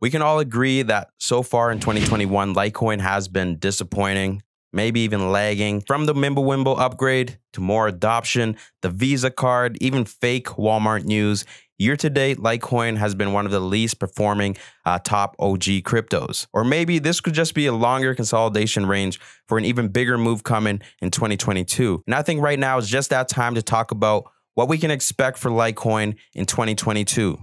We can all agree that so far in 2021, Litecoin has been disappointing, maybe even lagging. From the Mimblewimble upgrade to more adoption, the Visa card, even fake Walmart news, year to date, Litecoin has been one of the least performing uh, top OG cryptos. Or maybe this could just be a longer consolidation range for an even bigger move coming in 2022. And I think right now is just that time to talk about what we can expect for Litecoin in 2022.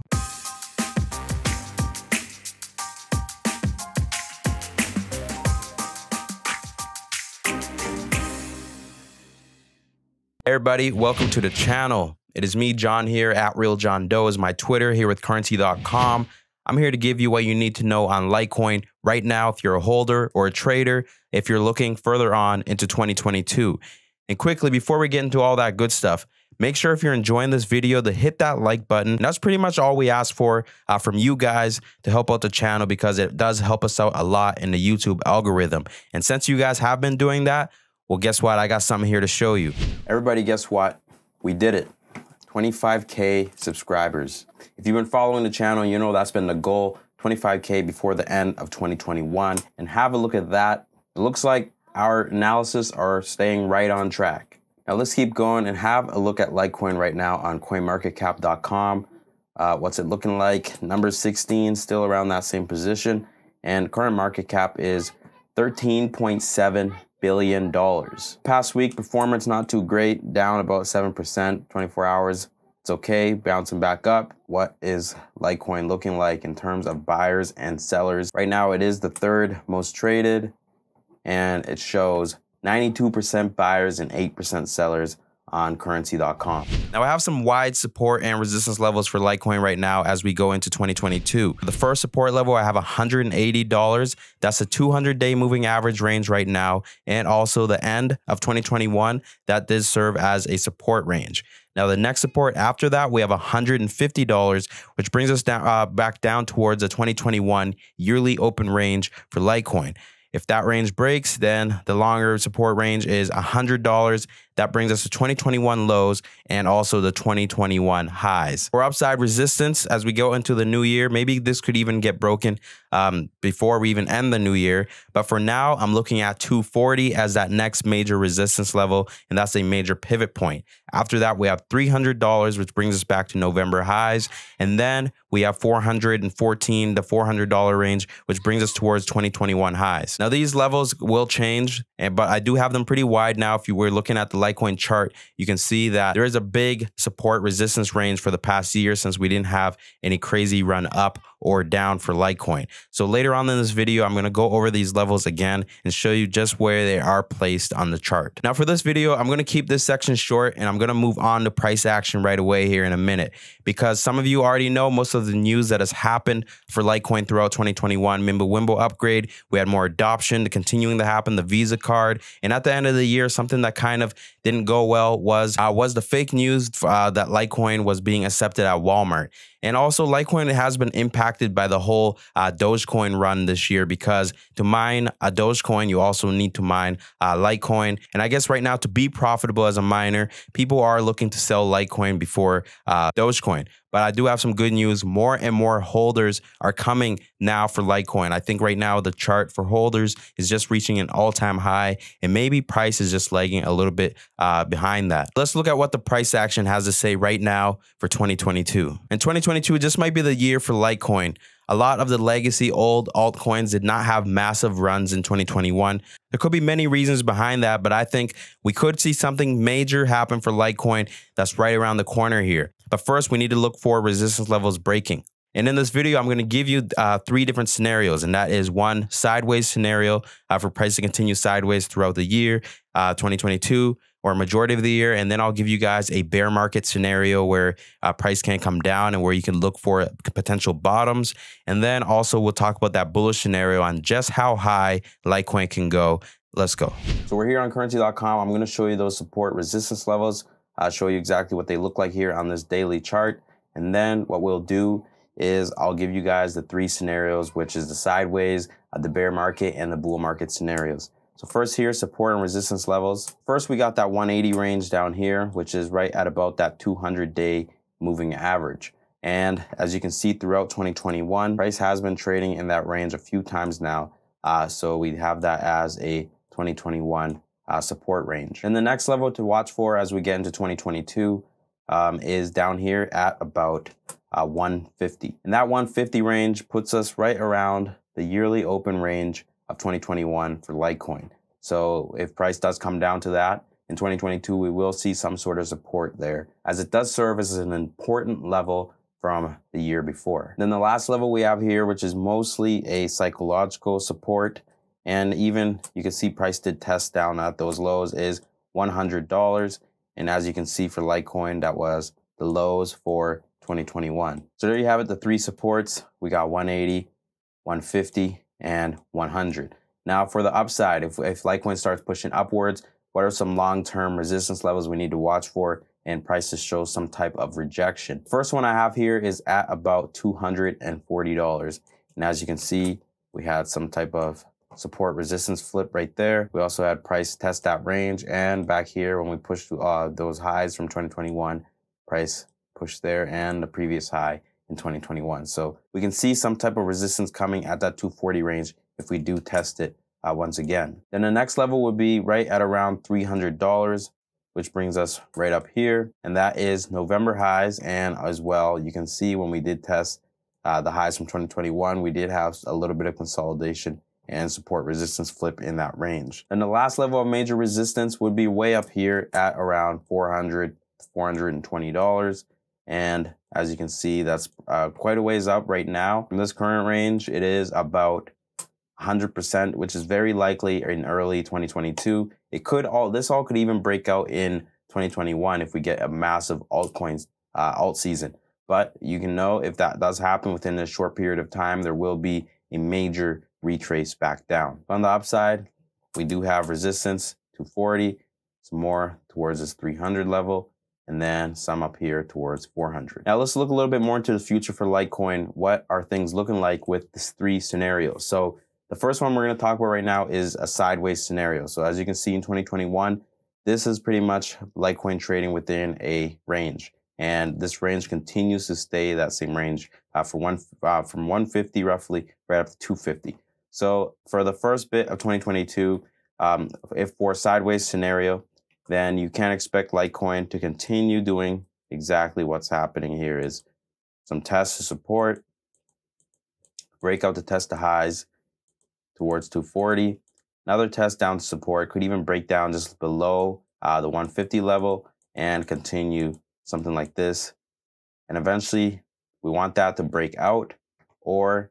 everybody, welcome to the channel. It is me, John here, at Real John Doe is my Twitter here with currency.com. I'm here to give you what you need to know on Litecoin right now if you're a holder or a trader, if you're looking further on into 2022. And quickly, before we get into all that good stuff, make sure if you're enjoying this video to hit that like button. And that's pretty much all we ask for uh, from you guys to help out the channel because it does help us out a lot in the YouTube algorithm. And since you guys have been doing that, well, guess what? I got something here to show you. Everybody, guess what? We did it. 25K subscribers. If you've been following the channel, you know that's been the goal. 25K before the end of 2021. And have a look at that. It looks like our analysis are staying right on track. Now let's keep going and have a look at Litecoin right now on coinmarketcap.com. Uh, what's it looking like? Number 16, still around that same position. And current market cap is 13.7 billion dollars. Past week performance not too great, down about 7%, 24 hours. It's okay, bouncing back up. What is Litecoin looking like in terms of buyers and sellers? Right now it is the third most traded and it shows 92% buyers and 8% sellers on currency.com. Now, I have some wide support and resistance levels for Litecoin right now as we go into 2022. The first support level, I have $180. That's a 200 day moving average range right now. And also the end of 2021, that did serve as a support range. Now, the next support after that, we have $150, which brings us down, uh, back down towards the 2021 yearly open range for Litecoin. If that range breaks, then the longer support range is $100. That brings us to 2021 lows and also the 2021 highs. For upside resistance as we go into the new year, maybe this could even get broken um, before we even end the new year. But for now, I'm looking at 240 as that next major resistance level, and that's a major pivot point. After that, we have $300, which brings us back to November highs. And then we have 414 to $400 range, which brings us towards 2021 highs. Now, these levels will change, but I do have them pretty wide now if you were looking at the Litecoin chart, you can see that there is a big support resistance range for the past year since we didn't have any crazy run up or down for Litecoin. So later on in this video, I'm going to go over these levels again and show you just where they are placed on the chart. Now for this video, I'm going to keep this section short and I'm going to move on to price action right away here in a minute because some of you already know most of the news that has happened for Litecoin throughout 2021. Mimblewimble upgrade, we had more adoption continuing to happen, the Visa card, and at the end of the year, something that kind of didn't go well was uh, was the fake news uh, that Litecoin was being accepted at Walmart. And also, Litecoin has been impacted by the whole uh, Dogecoin run this year because to mine a Dogecoin, you also need to mine uh, Litecoin. And I guess right now, to be profitable as a miner, people are looking to sell Litecoin before uh, Dogecoin. But I do have some good news. More and more holders are coming now for Litecoin. I think right now the chart for holders is just reaching an all time high, and maybe price is just lagging a little bit uh, behind that. Let's look at what the price action has to say right now for 2022. In 2022, 2022 just might be the year for Litecoin. A lot of the legacy old altcoins did not have massive runs in 2021. There could be many reasons behind that, but I think we could see something major happen for Litecoin that's right around the corner here. But first, we need to look for resistance levels breaking. And in this video, I'm going to give you uh, three different scenarios, and that is one sideways scenario uh, for price to continue sideways throughout the year, uh, 2022 or majority of the year. And then I'll give you guys a bear market scenario where uh, price can come down and where you can look for potential bottoms. And then also we'll talk about that bullish scenario on just how high Litecoin can go. Let's go. So we're here on currency.com. I'm going to show you those support resistance levels. I'll show you exactly what they look like here on this daily chart. And then what we'll do is I'll give you guys the three scenarios, which is the sideways, uh, the bear market, and the bull market scenarios. So first here, support and resistance levels. First, we got that 180 range down here, which is right at about that 200-day moving average. And as you can see throughout 2021, price has been trading in that range a few times now. Uh, so we have that as a 2021 uh, support range. And the next level to watch for as we get into 2022 um, is down here at about uh, 150. And that 150 range puts us right around the yearly open range of 2021 for Litecoin. So if price does come down to that in 2022, we will see some sort of support there as it does serve as an important level from the year before. Then the last level we have here, which is mostly a psychological support. And even you can see price did test down at those lows is $100. And as you can see for Litecoin, that was the lows for 2021. So there you have it, the three supports. We got 180, 150, and 100. Now for the upside, if, if Litecoin starts pushing upwards, what are some long-term resistance levels we need to watch for and prices show some type of rejection? First one I have here is at about $240. And as you can see, we had some type of support resistance flip right there. We also had price test that range and back here when we pushed uh, those highs from 2021, price push there and the previous high in 2021. So we can see some type of resistance coming at that 240 range if we do test it uh, once again. Then the next level would be right at around $300, which brings us right up here. And that is November highs. And as well, you can see when we did test uh, the highs from 2021, we did have a little bit of consolidation and support resistance flip in that range. And the last level of major resistance would be way up here at around 400 $420. And as you can see, that's uh, quite a ways up right now. From this current range, it is about 100%, which is very likely in early 2022. It could all, this all could even break out in 2021 if we get a massive altcoins uh, alt season. But you can know if that does happen within a short period of time, there will be a major retrace back down. On the upside, we do have resistance to 40, some more towards this 300 level and then some up here towards 400. Now let's look a little bit more into the future for Litecoin. What are things looking like with these three scenarios? So the first one we're going to talk about right now is a sideways scenario. So as you can see in 2021, this is pretty much Litecoin trading within a range. And this range continues to stay that same range uh, for one, uh, from 150 roughly right up to 250. So for the first bit of 2022, um, if for a sideways scenario, then you can expect Litecoin to continue doing exactly what's happening here is some tests to support, break out the test to highs towards 240, another test down to support, could even break down just below uh, the 150 level and continue something like this. And eventually we want that to break out or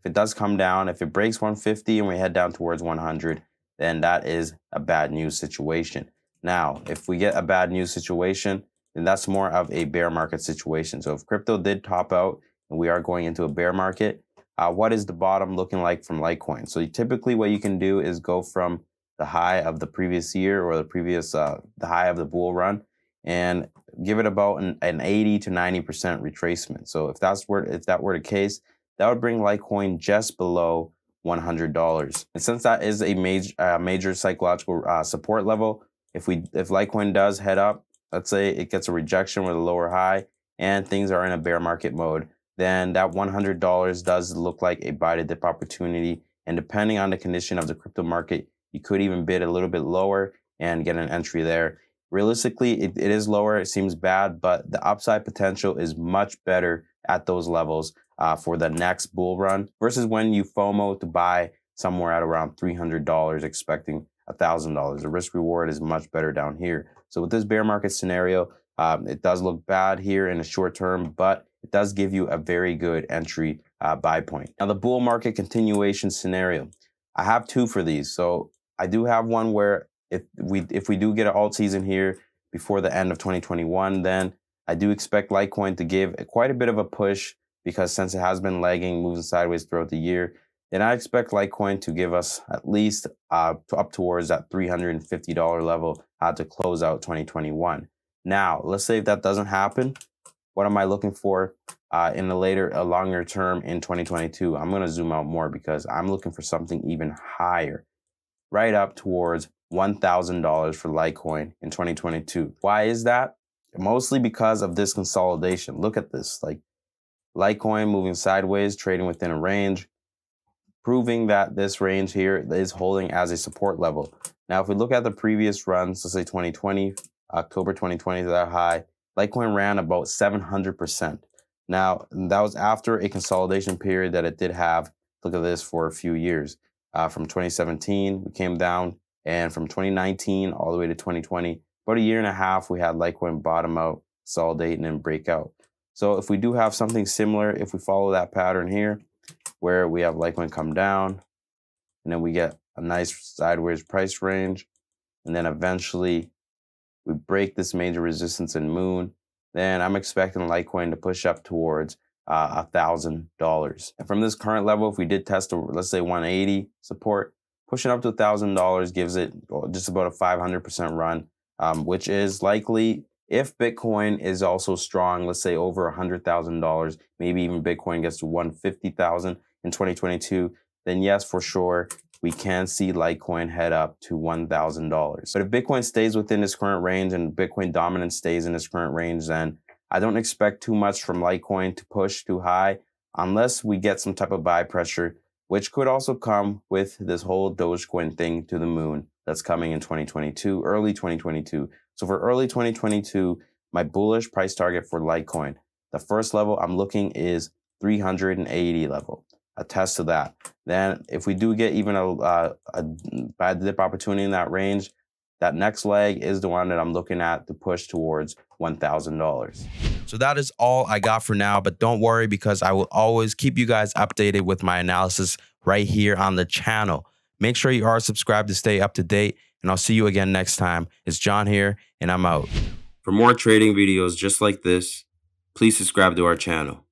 if it does come down, if it breaks 150 and we head down towards 100, then that is a bad news situation. Now, if we get a bad news situation, then that's more of a bear market situation. So if crypto did top out and we are going into a bear market, uh, what is the bottom looking like from Litecoin? So typically what you can do is go from the high of the previous year or the previous, uh, the high of the bull run and give it about an, an 80 to 90% retracement. So if that's where if that were the case, that would bring Litecoin just below $100. And since that is a major, uh, major psychological uh, support level, if we if Litecoin does head up, let's say it gets a rejection with a lower high and things are in a bear market mode, then that $100 does look like a buy to dip opportunity. And depending on the condition of the crypto market, you could even bid a little bit lower and get an entry there. Realistically, it, it is lower. It seems bad, but the upside potential is much better at those levels uh, for the next bull run versus when you FOMO to buy somewhere at around $300 expecting $1,000. The risk reward is much better down here. So with this bear market scenario, um, it does look bad here in the short term, but it does give you a very good entry uh, buy point. Now the bull market continuation scenario. I have two for these. So I do have one where if we if we do get an alt season here before the end of 2021, then I do expect Litecoin to give quite a bit of a push because since it has been lagging, moving sideways throughout the year, and I expect Litecoin to give us at least uh, up towards that $350 level uh, to close out 2021. Now, let's say if that doesn't happen, what am I looking for uh, in the later, a longer term in 2022? I'm going to zoom out more because I'm looking for something even higher, right up towards $1,000 for Litecoin in 2022. Why is that? Mostly because of this consolidation. Look at this, like Litecoin moving sideways, trading within a range proving that this range here is holding as a support level. Now, if we look at the previous runs, let's say 2020, October 2020 to that high, Litecoin ran about 700%. Now, that was after a consolidation period that it did have. Look at this for a few years. Uh, from 2017, we came down, and from 2019 all the way to 2020, about a year and a half, we had Litecoin bottom out, consolidate, and then break out. So if we do have something similar, if we follow that pattern here, where we have Litecoin come down, and then we get a nice sideways price range. And then eventually we break this major resistance in Moon. Then I'm expecting Litecoin to push up towards uh, a thousand dollars. And from this current level, if we did test, a, let's say 180 support, pushing up to a thousand dollars gives it just about a 500% run, um, which is likely if Bitcoin is also strong, let's say over $100,000, maybe even Bitcoin gets to 150,000 in 2022, then yes, for sure, we can see Litecoin head up to $1,000. But if Bitcoin stays within its current range and Bitcoin dominance stays in its current range, then I don't expect too much from Litecoin to push too high unless we get some type of buy pressure, which could also come with this whole Dogecoin thing to the moon that's coming in 2022, early 2022. So for early 2022, my bullish price target for Litecoin, the first level I'm looking is 380 level. Attest to that. Then if we do get even a, uh, a bad dip opportunity in that range, that next leg is the one that I'm looking at to push towards $1,000. So that is all I got for now, but don't worry because I will always keep you guys updated with my analysis right here on the channel. Make sure you are subscribed to stay up to date and I'll see you again next time. It's John here, and I'm out. For more trading videos just like this, please subscribe to our channel.